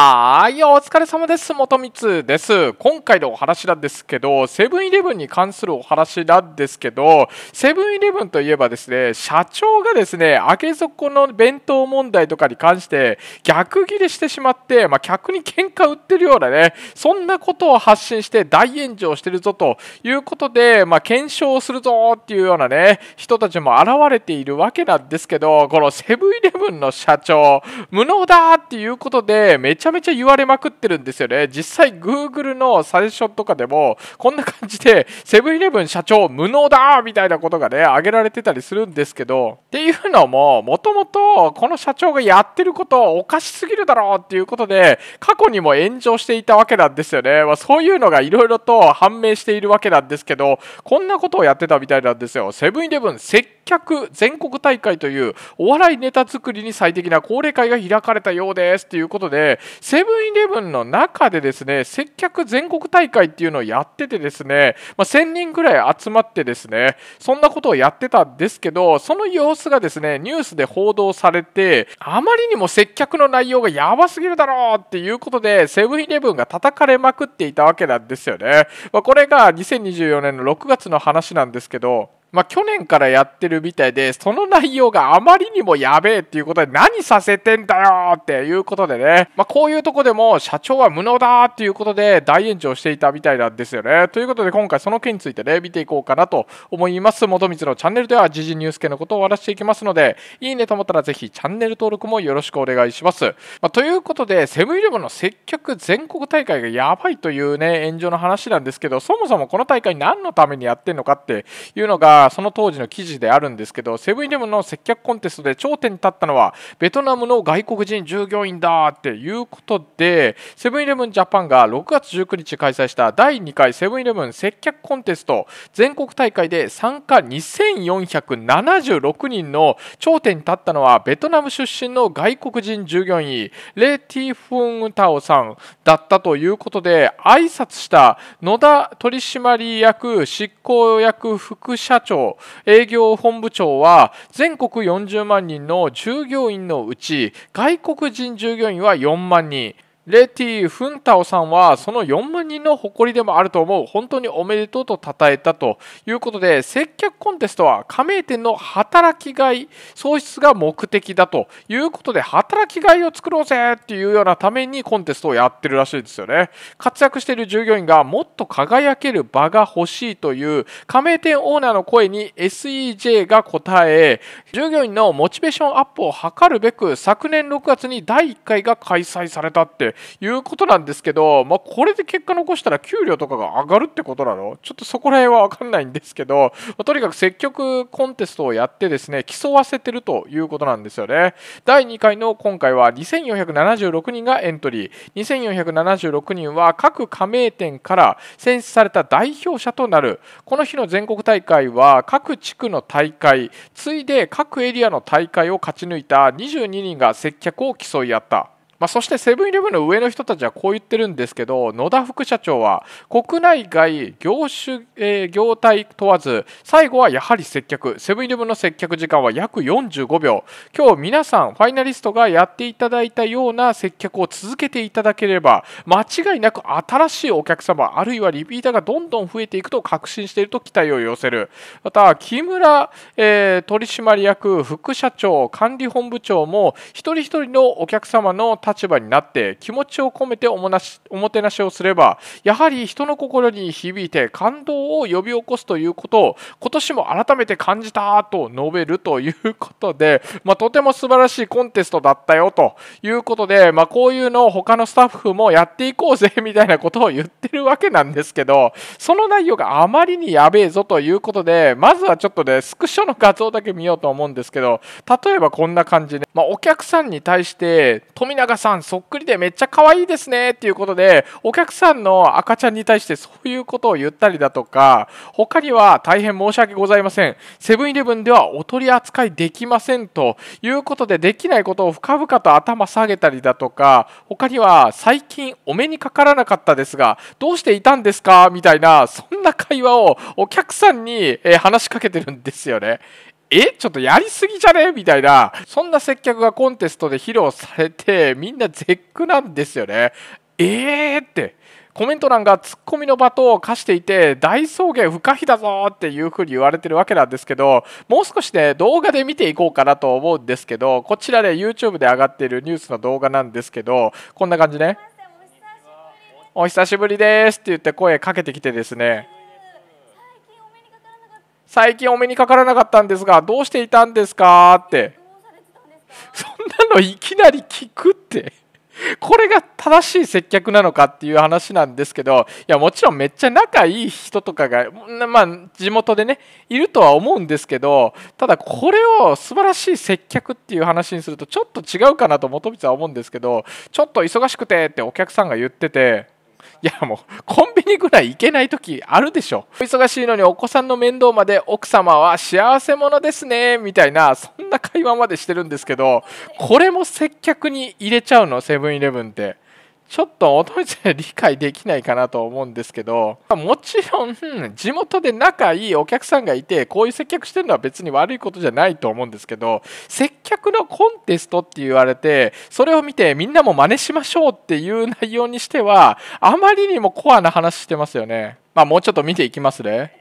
はい、お疲れ様です。元光です。今回のお話なんですけど、セブンイレブンに関するお話なんですけど、セブンイレブンといえばですね、社長がですね、明け底の弁当問題とかに関して逆ギレしてしまって、まあ、客に喧嘩売ってるようなね、そんなことを発信して大炎上してるぞということで、まあ、検証するぞっていうようなね、人たちも現れているわけなんですけど、このセブンイレブンの社長、無能だっていうことで、めちゃゃめちゃ言われまくってるんですよね。実際 Google のサジェションとかでも、こんな感じで、セブンイレブン社長無能だみたいなことがね、挙げられてたりするんですけど、っていうのも、もともとこの社長がやってることおかしすぎるだろうっていうことで、過去にも炎上していたわけなんですよね。まあ、そういうのがいろいろと判明しているわけなんですけど、こんなことをやってたみたいなんですよ。セブンイレブン接客全国大会というお笑いネタ作りに最適な高齢会が開かれたようですっていうことで、セブンイレブンの中でですね接客全国大会っていうのをやっててですね、まあ、1000人ぐらい集まってですねそんなことをやってたんですけどその様子がですねニュースで報道されてあまりにも接客の内容がやばすぎるだろうっていうことでセブンイレブンが叩かれまくっていたわけなんですよね。まあ、これが2024年の6月の話なんですけどまあ、去年からやってるみたいで、その内容があまりにもやべえっていうことで、何させてんだよっていうことでね、まあ、こういうとこでも社長は無能だっていうことで大炎上していたみたいなんですよね。ということで、今回その件についてね、見ていこうかなと思います。元光のチャンネルでは、時事ニュース系のことを終わらせていきますので、いいねと思ったらぜひチャンネル登録もよろしくお願いします。まあ、ということで、セブンイレブンの接客全国大会がやばいというね、炎上の話なんですけど、そもそもこの大会何のためにやってんのかっていうのが、その当時の記事であるんですけどセブンイレブンの接客コンテストで頂点に立ったのはベトナムの外国人従業員だっていうことでセブンイレブンジャパンが6月19日開催した第2回セブンイレブン接客コンテスト全国大会で参加2476人の頂点に立ったのはベトナム出身の外国人従業員レ・ティ・フン・タオさんだったということで挨拶した野田取締役執行役副社長長営業本部長は全国40万人の従業員のうち外国人従業員は4万人レティ・フンタオさんはその4万人の誇りでもあると思う本当におめでとうと称えたということで接客コンテストは加盟店の働きがい創出が目的だということで働きがいを作ろうぜっていうようなためにコンテストをやってるらしいですよね活躍している従業員がもっと輝ける場が欲しいという加盟店オーナーの声に SEJ が応え従業員のモチベーションアップを図るべく昨年6月に第1回が開催されたっていうことなんですけど、まあ、これで結果残したら給料とかが上がるってことなのちょっとそこら辺は分かんないんですけど、まあ、とにかく積極コンテストをやってですね、競わせてるということなんですよね。第2回の今回は2476人がエントリー、2476人は各加盟店から選出された代表者となる。この日の全国大会は各地区の大会、次いで各エリアの大会を勝ち抜いた22人が接客を競い合った。まあ、そしてセブンイレブンの上の人たちはこう言ってるんですけど野田副社長は国内外業種、えー、業態問わず最後はやはり接客セブンイレブンの接客時間は約45秒今日皆さんファイナリストがやっていただいたような接客を続けていただければ間違いなく新しいお客様あるいはリピーターがどんどん増えていくと確信していると期待を寄せるまた木村、えー、取締役副社長管理本部長も一人一人のお客様の対立場になって気持ちを込めておもなしおもてなしをすればやはり人の心に響いて感動を呼び起こすということを今年も改めて感じたと述べるということで、まあ、とても素晴らしいコンテストだったよということで、まあ、こういうのを他のスタッフもやっていこうぜみたいなことを言ってるわけなんですけどその内容があまりにやべえぞということでまずはちょっとねスクショの画像だけ見ようと思うんですけど例えばこんな感じで、まあ、お客さんに対して富永さんそっくりでめっちゃ可愛いですねっていうことでお客さんの赤ちゃんに対してそういうことを言ったりだとか他には大変申し訳ございませんセブンイレブンではお取り扱いできませんということでできないことを深々と頭下げたりだとか他には最近お目にかからなかったですがどうしていたんですかみたいなそんな会話をお客さんに話しかけてるんですよね。えちょっとやりすぎじゃねみたいな、そんな接客がコンテストで披露されて、みんな絶句なんですよね。えーって。コメント欄がツッコミの場と化していて大草原不可避だぞっていうふうに言われてるわけなんですけどもう少しね動画で見ていこうかなと思うんですけどこちらね YouTube で上がっているニュースの動画なんですけどこんな感じねお久しぶりですって言って声かけてきてですね最近お目にかからなかったんですがどうしていたんですか?」ってそんなのいきなり聞くって。これが正しい接客なのかっていう話なんですけどいやもちろんめっちゃ仲いい人とかが、まあ、地元でねいるとは思うんですけどただこれを素晴らしい接客っていう話にするとちょっと違うかなと元光は思うんですけどちょっと忙しくてってお客さんが言ってて。いやもうコンビニぐらい行けない時あるでしょ忙しいのにお子さんの面倒まで奥様は幸せ者ですねみたいなそんな会話までしてるんですけどこれも接客に入れちゃうのセブンイレブンって。ちょっと音じゃ理解できないかなと思うんですけど、もちろん地元で仲いいお客さんがいて、こういう接客してるのは別に悪いことじゃないと思うんですけど、接客のコンテストって言われて、それを見てみんなも真似しましょうっていう内容にしては、あまりにもコアな話してますよね。まあもうちょっと見ていきますね。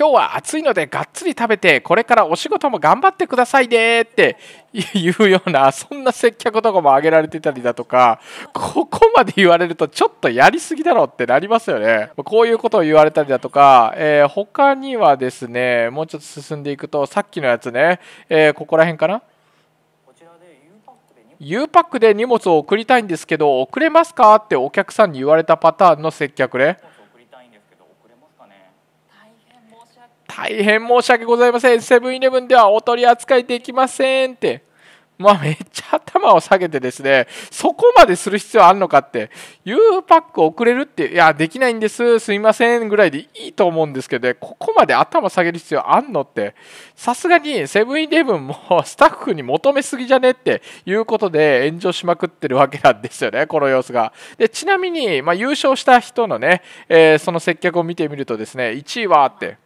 今日は暑いのでがっつり食べて、これからお仕事も頑張ってくださいねってい うような、そんな接客とかも挙げられてたりだとか、ここまで言われるとちょっとやりすぎだろってなりますよね。こういうことを言われたりだとか、えー、他にはですね、もうちょっと進んでいくと、さっきのやつね、えー、ここら辺かな U パックで荷物を送りたいんですけど、送れますかってお客さんに言われたパターンの接客ね。大変申し訳ございません。セブンイレブンではお取り扱いできませんって。まあ、めっちゃ頭を下げてですね、そこまでする必要あるのかって、U パック送れるって、いや、できないんです、すいませんぐらいでいいと思うんですけどね、ここまで頭下げる必要あんのって、さすがにセブンイレブンもスタッフに求めすぎじゃねっていうことで炎上しまくってるわけなんですよね、この様子が。で、ちなみに、まあ、優勝した人のね、えー、その接客を見てみるとですね、1位はって、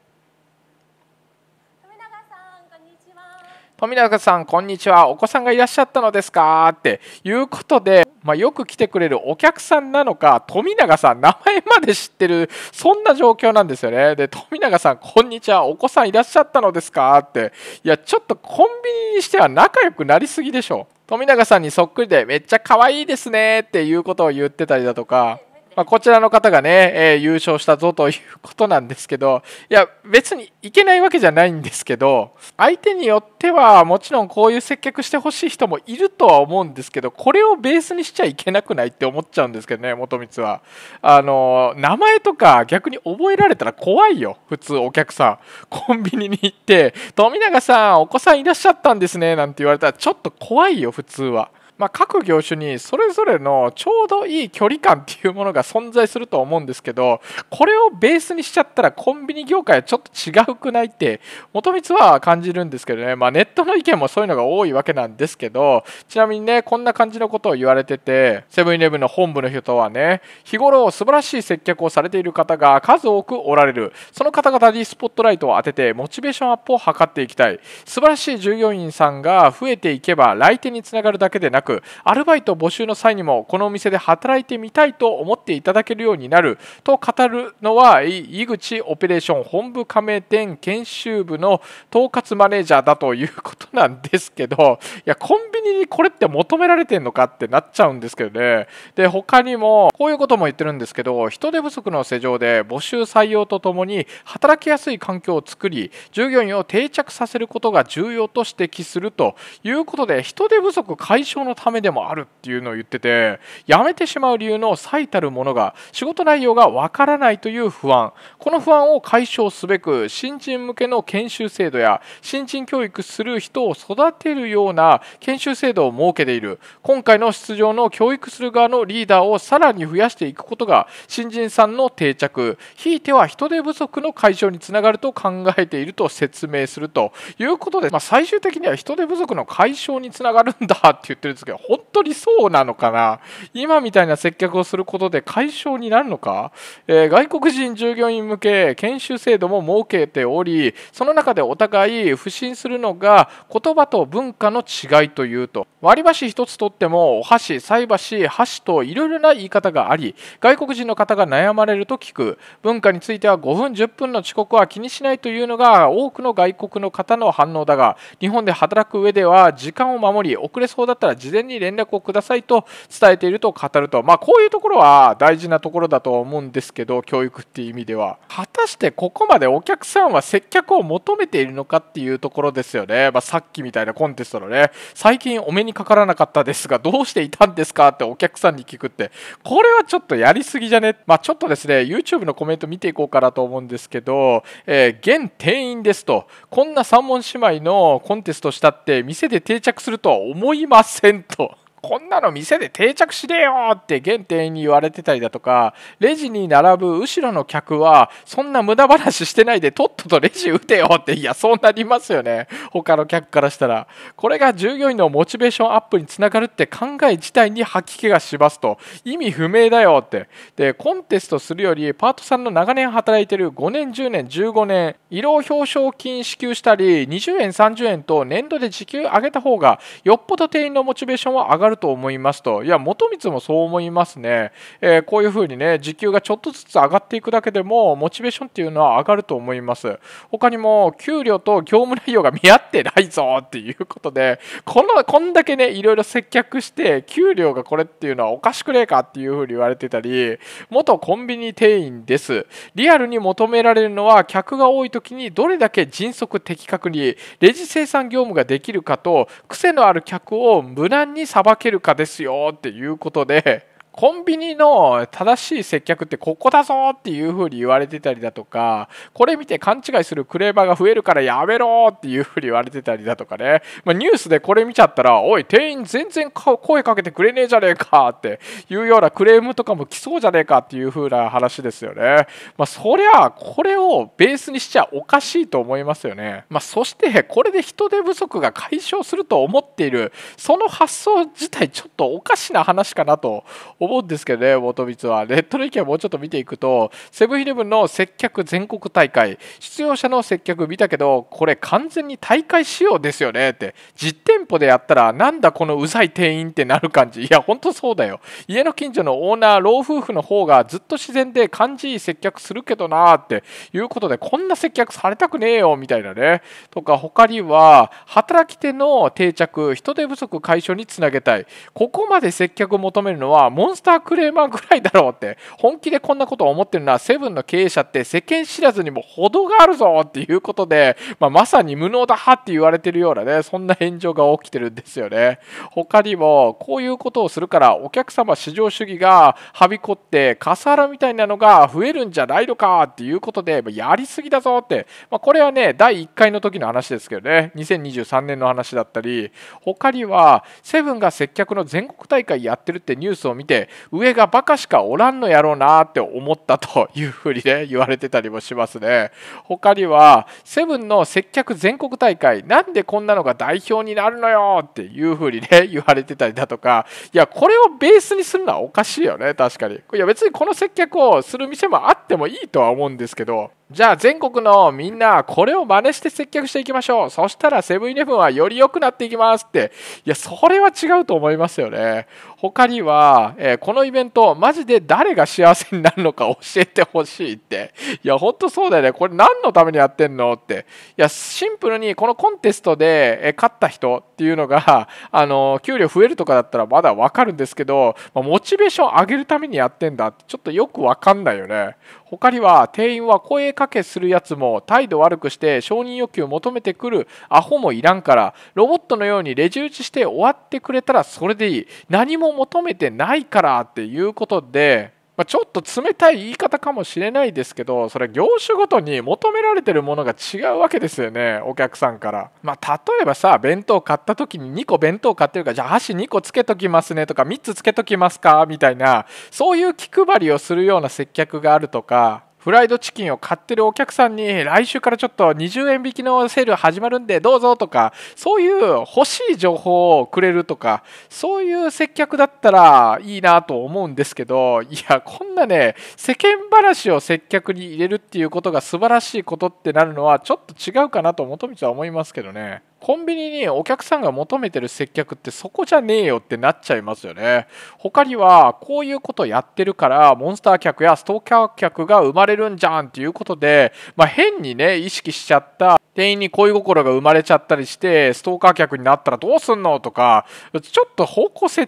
富永さんこんにちはお子さんがいらっしゃったのですかっていうことで、まあ、よく来てくれるお客さんなのか富永さん名前まで知ってるそんな状況なんですよねで富永さんこんにちはお子さんいらっしゃったのですかっていやちょっとコンビニにしては仲良くなりすぎでしょ富永さんにそっくりでめっちゃ可愛いですねっていうことを言ってたりだとかまあ、こちらの方がね、えー、優勝したぞということなんですけど、いや、別にいけないわけじゃないんですけど、相手によっては、もちろんこういう接客してほしい人もいるとは思うんですけど、これをベースにしちゃいけなくないって思っちゃうんですけどね、元光は。あの、名前とか逆に覚えられたら怖いよ、普通お客さん。コンビニに行って、富永さん、お子さんいらっしゃったんですね、なんて言われたら、ちょっと怖いよ、普通は。まあ、各業種にそれぞれのちょうどいい距離感っていうものが存在すると思うんですけどこれをベースにしちゃったらコンビニ業界はちょっと違うくないって元光は感じるんですけどね、まあ、ネットの意見もそういうのが多いわけなんですけどちなみにねこんな感じのことを言われててセブンイレブンの本部の人はね日頃素晴らしい接客をされている方が数多くおられるその方々にスポットライトを当ててモチベーションアップを図っていきたい素晴らしい従業員さんが増えていけば来店につながるだけでなくくアルバイト募集の際にもこのお店で働いてみたいと思っていただけるようになると語るのは井口オペレーション本部加盟店研修部の統括マネージャーだということなんですけど いやコンビニにこれって求められてんのかってなっちゃうんですけどねで他にもこういうことも言ってるんですけど人手不足の施錠で募集採用とともに働きやすい環境を作り従業員を定着させることが重要と指摘するということで人手不足解消のためでもあるっていうのを言ってて辞めてしまう理由の最たるものが仕事内容がわからないという不安この不安を解消すべく新人向けの研修制度や新人教育する人を育てるような研修制度を設けている今回の出場の教育する側のリーダーをさらに増やしていくことが新人さんの定着ひいては人手不足の解消につながると考えていると説明するということで、まあ、最終的には人手不足の解消につながるんだって言ってるんですですけど、本当にそうなのかな今みたいな接客をすることで解消になるのか、えー、外国人従業員向け研修制度も設けており、その中でお互い不信するのが言葉と文化の違いというと、割り箸一つとってもお箸、菜箸、箸といろいろな言い方があり、外国人の方が悩まれると聞く、文化については5分10分の遅刻は気にしないというのが多くの外国の方の反応だが、日本で働く上では時間を守り、遅れそうだったら事前前に連絡をくださいと伝えていると語ると、まあ、こういうところは大事なところだとは思うんですけど教育っていう意味では果たしてここまでお客さんは接客を求めているのかっていうところですよね、まあ、さっきみたいなコンテストのね最近お目にかからなかったですがどうしていたんですかってお客さんに聞くってこれはちょっとやりすぎじゃね、まあ、ちょっとですね YouTube のコメント見ていこうかなと思うんですけど、えー、現店員ですとこんな三文姉妹のコンテストしたって店で定着するとは思いません då? こんなの店で定着しねえよって現店員に言われてたりだとかレジに並ぶ後ろの客はそんな無駄話してないでとっととレジ打てよっていやそうなりますよね他の客からしたらこれが従業員のモチベーションアップにつながるって考え自体に吐き気がしますと意味不明だよってでコンテストするよりパートさんの長年働いてる5年10年15年医療表彰金支給したり20円30円と年度で時給上げた方がよっぽど店員のモチベーションは上がるると思いますと、いや、元光もそう思いますね、えー、こういうふうにね、時給がちょっとずつ上がっていくだけでも、モチベーションっていうのは上がると思います。他にも、給料と業務内容が見合ってないぞっていうことで、このこんだけね、いろいろ接客して、給料がこれっていうのはおかしくねえかっていうふうに言われてたり、元コンビニ店員です。リアルに求められるのは、客が多い時にどれだけ迅速的確に、レジ生産業務ができるかと、癖のある客を無難にさばけけるかですよっていうことでコンビニの正しい接客ってここだぞっていうふうに言われてたりだとか、これ見て勘違いするクレーバーが増えるからやめろっていうふうに言われてたりだとかね、まあ、ニュースでこれ見ちゃったら、おい、店員全然声かけてくれねえじゃねえかっていうようなクレームとかも来そうじゃねえかっていうふうな話ですよね。まあ、そりゃ、これをベースにしちゃおかしいと思いますよね。まあ、そして、これで人手不足が解消すると思っている、その発想自体ちょっとおかしな話かなと思思うんですけどね、元光は。ネットの意見をもうちょっと見ていくと、セブンイレブンの接客全国大会、出場者の接客見たけど、これ完全に大会仕様ですよねって、実店舗でやったら、なんだこのうざい店員ってなる感じ。いや、ほんとそうだよ。家の近所のオーナー、老夫婦の方がずっと自然で感じいい接客するけどなーっていうことで、こんな接客されたくねえよ、みたいなね。とか、他には、働き手の定着、人手不足解消につなげたい。ここまで接客を求めるのは、モンスタークレーマーぐらいだろうって本気でこんなことを思ってるのはセブンの経営者って世間知らずにも程があるぞっていうことで、まあ、まさに無能だって言われてるようなねそんな炎上が起きてるんですよね他にもこういうことをするからお客様至上主義がはびこって笠原みたいなのが増えるんじゃないのかっていうことで、まあ、やりすぎだぞって、まあ、これはね第1回の時の話ですけどね2023年の話だったり他にはセブンが接客の全国大会やってるってニュースを見て上がバカしかおらんのやろうなって思ったというふうにね言われてたりもしますね他にはセブンの接客全国大会なんでこんなのが代表になるのよっていうふうにね言われてたりだとかいやこれをベースにするのはおかしいよね確かにいや別にこの接客をする店もあってもいいとは思うんですけどじゃあ全国のみんなこれを真似して接客していきましょうそしたらセブンイレブンはより良くなっていきますっていやそれは違うと思いますよね他には、えー、このイベントマジで誰が幸せになるのか 教えてほしいっていやほんとそうだよねこれ何のためにやってんのっていやシンプルにこのコンテストで勝った人っていうのが、あの、給料増えるとかだったらまだわかるんですけど、まモチベーション上げるためにやってんだって、ちょっとよくわかんないよね。他には、店員は声かけするやつも、態度悪くして承認欲求を求めてくるアホもいらんから、ロボットのようにレジ打ちして終わってくれたらそれでいい。何も求めてないからっていうことで、まあ、ちょっと冷たい言い方かもしれないですけどそれ業種ごとに求められてるものが違うわけですよねお客さんから、まあ、例えばさ弁当買った時に2個弁当買ってるからじゃあ箸2個つけときますねとか3つつけときますかみたいなそういう気配りをするような接客があるとかフライドチキンを買ってるお客さんに来週からちょっと20円引きのセール始まるんでどうぞとかそういう欲しい情報をくれるとかそういう接客だったらいいなと思うんですけどいやこんなね世間話を接客に入れるっていうことが素晴らしいことってなるのはちょっと違うかなと元道は思いますけどね。コンビニにお客さんが求めてる接客ってそこじゃねえよってなっちゃいますよね他にはこういうことやってるからモンスター客やストーカー客が生まれるんじゃんっていうことで、まあ、変にね意識しちゃった店員に恋心が生まれちゃったりしてストーカー客になったらどうすんのとかちょっと方向性違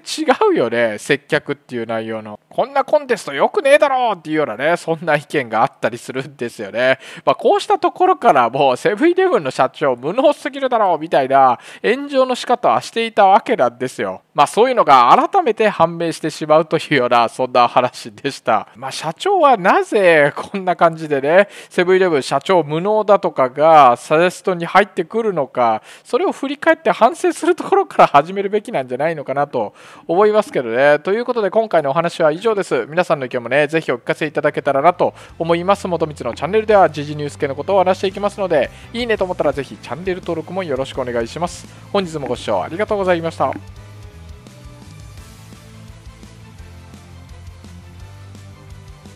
うよね接客っていう内容のこんなコンテストよくねえだろうっていうようなねそんな意見があったりするんですよね、まあ、こうしたところからもうセブンイレブンの社長無能すぎるだろうみたいな炎上の仕方はしていたわけなんですよまあそういうのが改めて判明してしまうというようなそんな話でしたまあ社長はなぜこんな感じでねセブンイレブン社長無能だとかがサジェストに入ってくるのかそれを振り返って反省するところから始めるべきなんじゃないのかなと思いますけどねということで今回のお話は以上です皆さんの意見もねぜひお聞かせいただけたらなと思います元道のチャンネルでは時事ニュース系のことを話していきますのでいいねと思ったらぜひチャンネル登録もよろしくお願いします本日もご視聴ありがとうございました